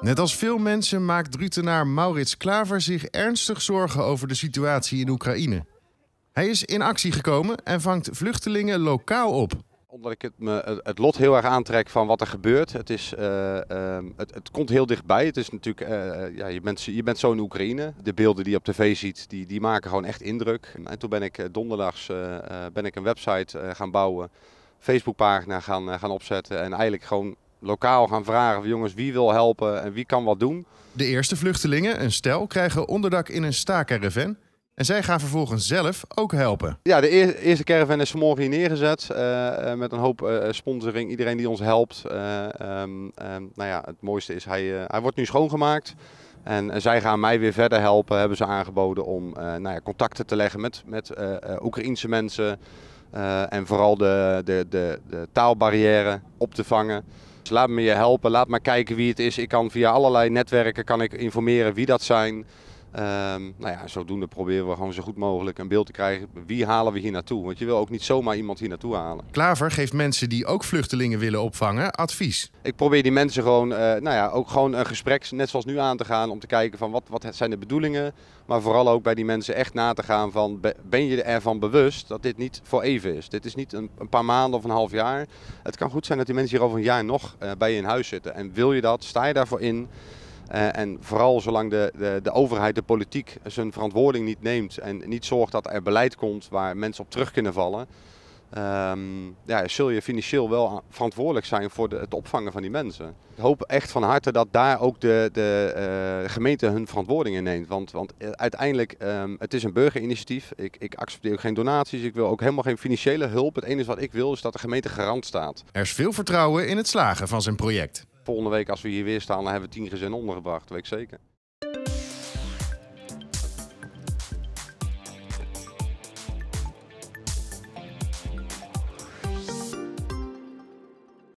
Net als veel mensen maakt Rutenaar Maurits Klaver zich ernstig zorgen over de situatie in Oekraïne. Hij is in actie gekomen en vangt vluchtelingen lokaal op. Omdat ik het, me, het lot heel erg aantrek van wat er gebeurt. Het, is, eh, ehm, het, het, komt heel dichtbij. Het is natuurlijk, eh, eh, ja, je, bent, je bent zo in Oekraïne. De beelden die je op tv ziet, die, die maken gewoon echt indruk. En toen ben ik donderdags ben ik een website gaan bouwen. Facebookpagina gaan, gaan opzetten. En eigenlijk gewoon lokaal gaan vragen: van jongens, wie wil helpen en wie kan wat doen? De eerste vluchtelingen, een stel, krijgen onderdak in een staakerven En zij gaan vervolgens zelf ook helpen. Ja, de eerste caravan is vanmorgen hier neergezet. Eh, eh, met een hoop eh, sponsoring. Iedereen die ons helpt. Uh, nou ja, het mooiste is, hij, hij wordt nu schoongemaakt. En zij gaan mij weer verder helpen, hebben ze aangeboden om nou ja, contacten te leggen met, met Oekraïnse mensen. en vooral de, de, de, de taalbarrière op te vangen laat me je helpen, laat maar kijken wie het is. Ik kan via allerlei netwerken kan ik informeren wie dat zijn. Ehm, nou ja, zodoende proberen we gewoon zo goed mogelijk een beeld te krijgen. Wie halen we hier naartoe? Want je wil ook niet zomaar iemand hier naartoe halen. Klaver geeft mensen die ook vluchtelingen willen opvangen advies. Ik probeer die mensen gewoon, eh, nou ja, ook gewoon een gesprek, net zoals nu aan te gaan, om te kijken van wat, wat zijn de bedoelingen. Maar vooral ook bij die mensen echt na te gaan van ben je ervan bewust dat dit niet voor even is. Dit is niet een, een paar maanden of een half jaar. Het kan goed zijn dat die mensen hier over een jaar nog eh, bij je in huis zitten. En wil je dat? Sta je daarvoor in? Eh, en vooral zolang de, de, de, overheid, de politiek, zijn verantwoording niet neemt en niet zorgt dat er beleid komt waar mensen op terug kunnen vallen, ehm, ja, zul je financieel wel verantwoordelijk zijn voor het opvangen van die mensen. Ik hoop echt van harte dat daar ook de, de uh, gemeente hun verantwoording in neemt. Want, want eh, uiteindelijk, um, het is een burgerinitiatief. Ik, ik accepteer ook geen donaties. Ik wil ook helemaal geen financiële hulp. Het enige wat ik wil is dat de gemeente garant staat. Er is veel vertrouwen in het slagen van zijn project volgende week als we hier weer staan, dan hebben we tien gezinnen ondergebracht, dat weet ik zeker.